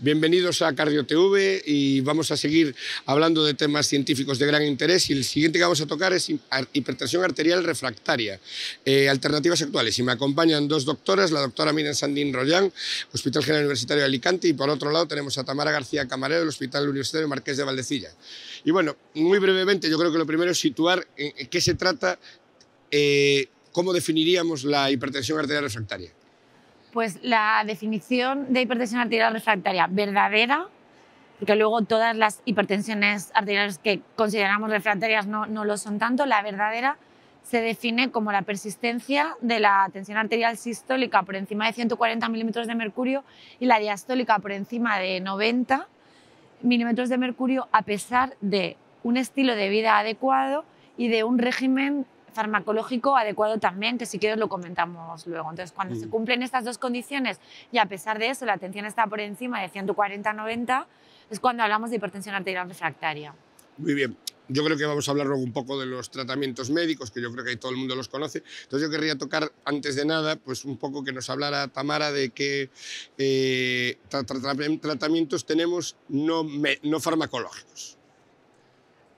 Bienvenidos a CardioTV y vamos a seguir hablando de temas científicos de gran interés y el siguiente que vamos a tocar es hipertensión arterial refractaria, eh, alternativas actuales. Y me acompañan dos doctoras, la doctora Miren Sandín Rollán, Hospital General Universitario de Alicante, y por otro lado tenemos a Tamara García Camarero del Hospital Universitario Marqués de Valdecilla. Y bueno, muy brevemente, yo creo que lo primero es situar en qué se trata, eh, cómo definiríamos la hipertensión arterial refractaria pues la definición de hipertensión arterial refractaria verdadera, porque luego todas las hipertensiones arteriales que consideramos refractarias no, lo son tanto, la verdadera se define como la persistencia de la tensión arterial sistólica por encima de 140 milímetros de mercurio y la diastólica por encima de 90 milímetros de mercurio a pesar de un estilo de vida adecuado y de un régimen farmacológico adecuado también, que si quieres lo comentamos luego. Entonces, cuando se mm. cumplen estas dos condiciones y a pesar de eso la atención está por encima de 140-90, es cuando hablamos de hipertensión arterial refractaria. Muy bien. Yo creo que vamos a hablar luego un poco de los tratamientos médicos, que yo creo que todo el mundo los conoce. Entonces yo querría tocar, antes de nada, pues un poco que nos hablara Tamara de qué eh, tratamientos tenemos no, no farmacológicos.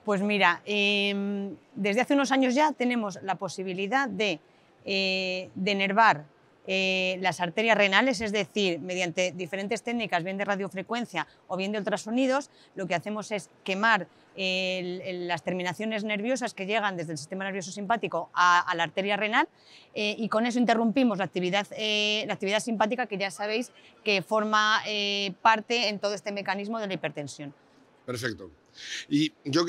Pues mira, em, desde hace unos años ya tenemos la posibilidad de, eh, denervar eh, las arterias renales, es decir, mediante diferentes técnicas, bien de radiofrecuencia o bien de ultrasonidos, lo que hacemos es quemar eh, las terminaciones nerviosas que llegan desde el sistema nervioso simpático a, la arteria renal y con eso interrumpimos la actividad, la actividad simpática que ya sabéis que forma parte en todo este mecanismo de la hipertensión. Perfecto. Y yo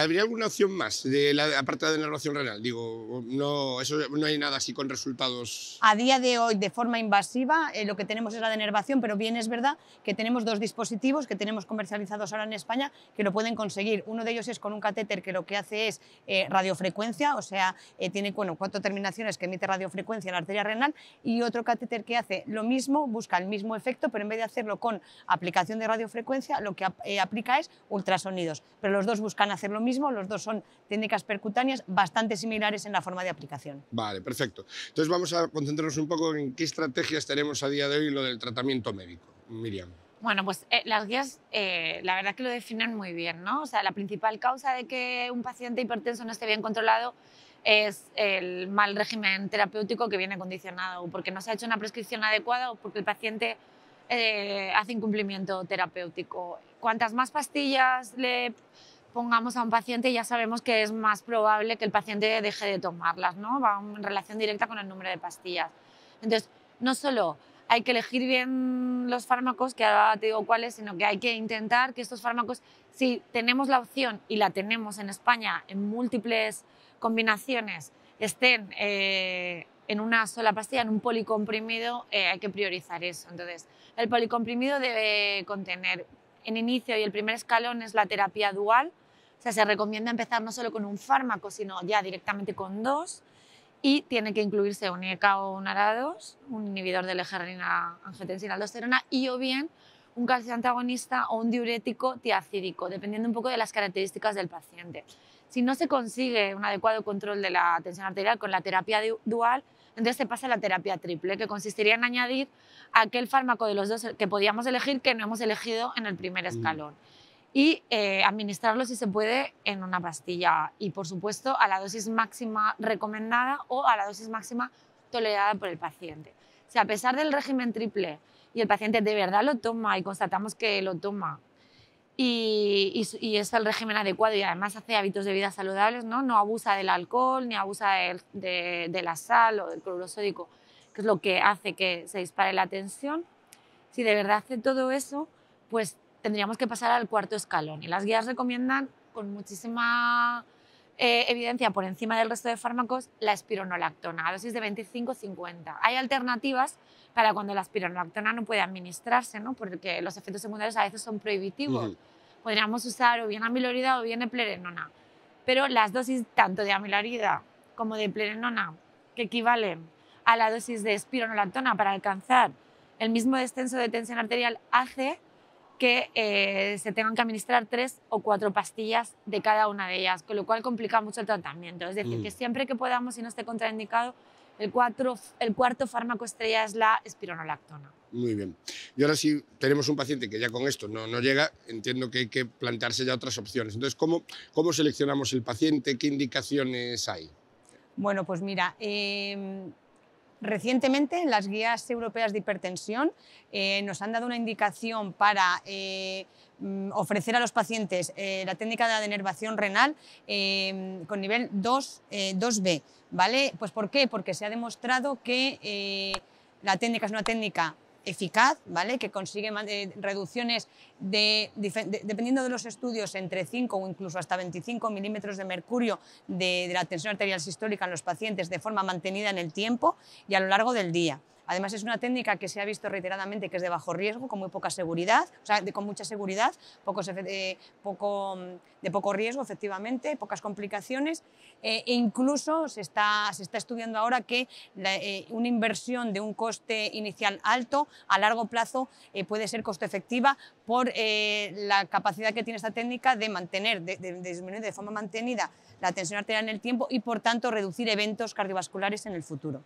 habría alguna opción más de la denervación de renal. Digo, no, eso, no hay nada así con resultados. A día de hoy, de forma invasiva, eh, lo que tenemos es la denervación, pero bien es verdad que tenemos dos dispositivos que tenemos comercializados ahora en España que lo pueden conseguir. Uno de ellos es con un catéter que lo que hace es eh, radiofrecuencia, o sea, eh, tiene cuatro terminaciones que emite radiofrecuencia en la arteria renal, y otro catéter que hace lo mismo, busca el mismo efecto, pero en vez de hacerlo con aplicación de radiofrecuencia, lo que aplica es ultrasonido pero los dos buscan hacer lo mismo, los dos son técnicas percutáneas bastante similares en la forma de aplicación. Vale, perfecto. Entonces vamos a concentrarnos un poco en qué estrategias tenemos a día de hoy lo del tratamiento médico. Miriam. Bueno, pues eh, las guías eh, la verdad que lo definen muy bien, ¿no? O sea, la principal causa de que un paciente hipertenso no esté bien controlado es el mal régimen terapéutico que viene condicionado porque no se ha hecho una prescripción adecuada o porque el paciente eh, hace incumplimiento terapéutico. Cuantas más pastillas le pongamos a un paciente, ya sabemos que es más probable que el paciente deje de tomarlas, ¿no? Va en relación directa con el número de pastillas. Entonces, no solo hay que elegir bien los fármacos, que ahora te digo cuáles, sino que hay que intentar que estos fármacos, si tenemos la opción y la tenemos en España en múltiples combinaciones, estén eh, en una sola pastilla, en un policomprimido, eh, hay que priorizar eso. Entonces, el policomprimido debe contener en inicio y el primer escalón es la terapia dual. O sea, se recomienda empezar no solo con un fármaco, sino ya directamente con dos. Y tiene que incluirse un IECA o un ARA2, un inhibidor de lejerina, angiotensina aldosterona y o bien un calcio antagonista o un diurético tiacídico, dependiendo un poco de las características del paciente. Si no se consigue un adecuado control de la tensión arterial con la terapia dual, entonces se pasa a la terapia triple, que consistiría en añadir aquel fármaco de los dos que podíamos elegir que no hemos elegido en el primer mm. escalón. Y eh, administrarlo, si se puede, en una pastilla. Y, por supuesto, a la dosis máxima recomendada o a la dosis máxima tolerada por el paciente. Si a pesar del régimen triple y el paciente de verdad lo toma y constatamos que lo toma y, es el régimen adecuado y además hace hábitos de vida saludables, ¿no? No abusa del alcohol, ni abusa de, de la sal o del cloruro sódico, que es lo que hace que se dispare la tensión. Si de verdad hace todo eso, pues tendríamos que pasar al cuarto escalón. Y las guías recomiendan con muchísima eh, evidencia por encima del resto de fármacos la espironolactona, a dosis de 25-50. Hay alternativas para cuando la espironolactona no puede administrarse, porque los efectos secundarios a veces son prohibitivos. Podríamos usar o bien amilorida o bien eplerenona, pero las dosis tanto de amilorida como de eplerenona, que equivalen a la dosis de espironolactona para alcanzar el mismo descenso de tensión arterial, hace que eh, se tengan que administrar tres o cuatro pastillas de cada una de ellas, con lo cual complica mucho el tratamiento. Es decir, que mm. siempre que podamos y no esté contraindicado, el, cuarto fármaco estrella es la espironolactona. Muy bien. Y ahora si tenemos un paciente que ya con esto no, no llega, entiendo que hay que plantearse ya otras opciones. Entonces, ¿cómo, cómo seleccionamos el paciente? ¿Qué indicaciones hay? Bueno, pues mira, em, Recientemente, las guías europeas de hipertensión eh, nos han dado una indicación para eh, mm, ofrecer a los pacientes eh, la técnica de la denervación renal em, con nivel 2, b ¿vale? Pues ¿Por qué? Porque se ha demostrado que la técnica es una técnica eficaz, ¿vale? que consigue eh, reducciones de, dependiendo de los estudios, entre 5 o incluso hasta 25 milímetros de mercurio de, de la tensión arterial sistólica en los pacientes de forma mantenida en el tiempo y a lo largo del día. Además es una técnica que se ha visto reiteradamente que es de bajo riesgo, con muy poca seguridad, o sea, con mucha seguridad, eh, de poco riesgo efectivamente, pocas complicaciones eh, e incluso se está, estudiando ahora que eh, una inversión de un coste inicial alto a largo plazo puede ser coste efectiva por la capacidad que tiene esta técnica de mantener, de disminuir de forma mantenida la tensión arterial en el tiempo y por tanto reducir eventos cardiovasculares en el futuro.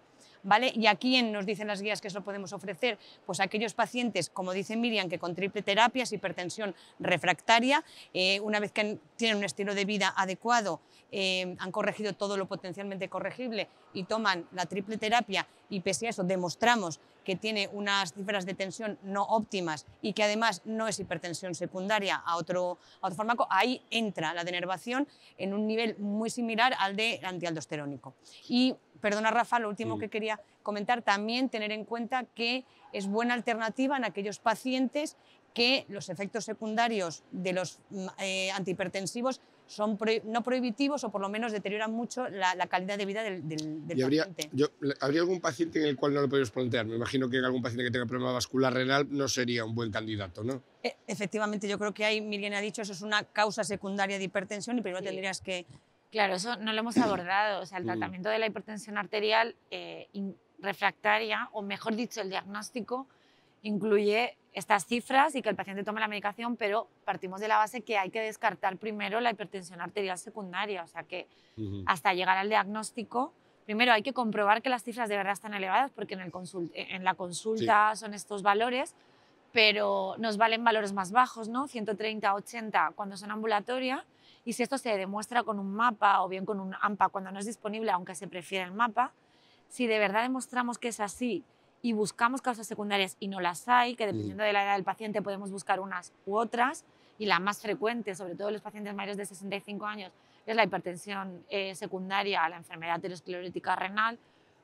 ¿Y a quién nos dicen las guías que eso podemos ofrecer? Pues aquellos pacientes, como dice Miriam, que con triple terapia es hipertensión refractaria, eh, una vez que tienen un estilo de vida adecuado, eh, han corregido todo lo potencialmente corregible y toman la triple terapia y pese a eso demostramos que tiene unas cifras de tensión no óptimas y que además no es hipertensión secundaria a otro, a fármaco, ahí entra la denervación en un nivel muy similar al de antialdosterónico. Y perdona Rafa, lo último que quería comentar, también tener en cuenta que es buena alternativa en aquellos pacientes que los efectos secundarios de los mm, eh, antihipertensivos son no prohibitivos o por lo menos deterioran mucho la, calidad de vida del, paciente. ¿Habría algún paciente en el cual no lo podríamos plantear? Me imagino que algún paciente que tenga problema vascular renal no sería un buen candidato, ¿no? E, efectivamente, yo creo que hay, Miriam ha dicho, eso es una causa secundaria de hipertensión y primero tendrías que Claro, eso no lo hemos abordado. O sea, el mm. tratamiento de la hipertensión arterial eh, refractaria, o mejor dicho, el diagnóstico, incluye estas cifras y que el paciente tome la medicación, pero partimos de la base que hay que descartar primero la hipertensión arterial secundaria, o sea que hasta llegar al diagnóstico, primero hay que comprobar que las cifras de verdad están elevadas, porque en, eh, la consulta son estos valores, pero nos valen valores más bajos, ¿no? 130, 80 cuando son ambulatoria y si esto se demuestra con un mapa o bien con un AMPA cuando no es disponible, aunque se prefiere el mapa, si de verdad demostramos que es así y buscamos causas secundarias y no las hay, que dependiendo de la edad del paciente podemos buscar unas u otras, y la más frecuente, sobre todo en los pacientes mayores de 65 años, es la hipertensión eh, secundaria a la enfermedad aterosclerótica renal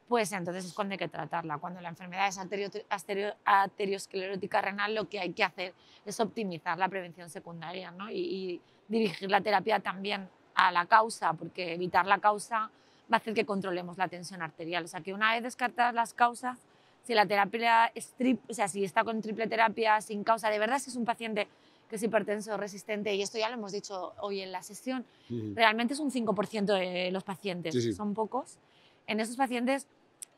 pues entonces es cuando hay que tratarla. Cuando la enfermedad es renal, lo que hay que hacer es optimizar la prevención secundaria y, dirigir la terapia también a la causa, porque evitar la causa va a hacer que controlemos la tensión arterial. O sea, que una vez descartadas las causas, si la terapia es o sea, si está con triple terapia sin causa, de verdad si es un paciente que es hipertenso resistente, y esto ya lo hemos dicho hoy en la sesión, realmente es un 5% de los pacientes, son pocos en esos pacientes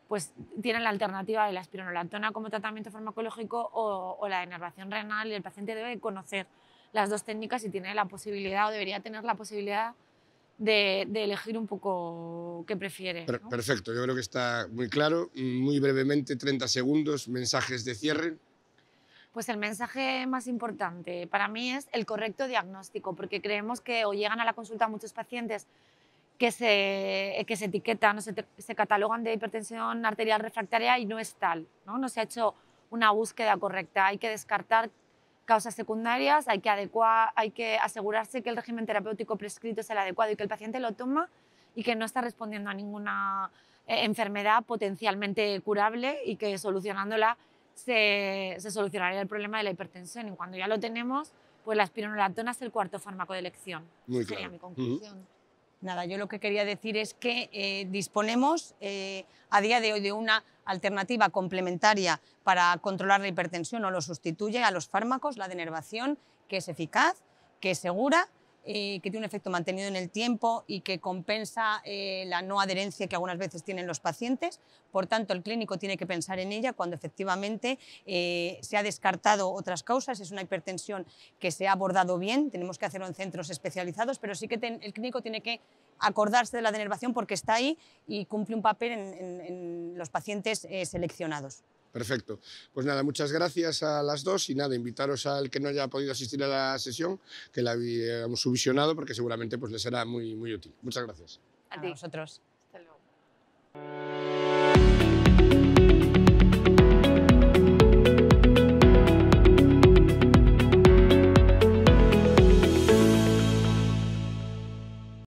pues tienen la alternativa de la espironolactona como tratamiento farmacológico o, la enervación renal y el paciente debe conocer las dos técnicas y tiene la posibilidad o debería tener la posibilidad de, elegir un poco qué prefiere. Perfecto, yo creo que está muy claro. Muy brevemente, 30 segundos, mensajes de cierre. Pues el mensaje más importante para mí es el correcto diagnóstico, porque creemos que o llegan a la consulta muchos pacientes que se, que se etiquetan no se, se, catalogan de hipertensión arterial refractaria y no es tal. ¿no? no se ha hecho una búsqueda correcta. Hay que descartar causas secundarias, hay que, adecuar, hay que asegurarse que el régimen terapéutico prescrito es el adecuado y que el paciente lo toma y que no está respondiendo a ninguna eh, enfermedad potencialmente curable y que solucionándola se, se solucionaría el problema de la hipertensión. Y cuando ya lo tenemos, pues la espironolactona es el cuarto fármaco de elección. Muy Sería mi conclusión. Nada, yo lo que quería decir es que eh, disponemos eh, a día de hoy de una alternativa complementaria para controlar la hipertensión o lo sustituye a los fármacos, la denervación, que es eficaz, que es segura eh, que tiene un efecto mantenido en el tiempo y que compensa eh, la no adherencia que algunas veces tienen los pacientes. Por tanto, el clínico tiene que pensar en ella cuando efectivamente eh, se ha descartado otras causas. Es una hipertensión que se ha abordado bien, tenemos que hacerlo en centros especializados, pero sí que el clínico tiene que acordarse de la denervación porque está ahí y cumple un papel en los pacientes seleccionados. Perfecto. Pues nada, muchas gracias a las dos y nada, invitaros al que no haya podido asistir a la sesión, que la habíamos subvisionado porque seguramente pues, les será muy, muy útil. Muchas gracias. A, a ti. Hasta luego.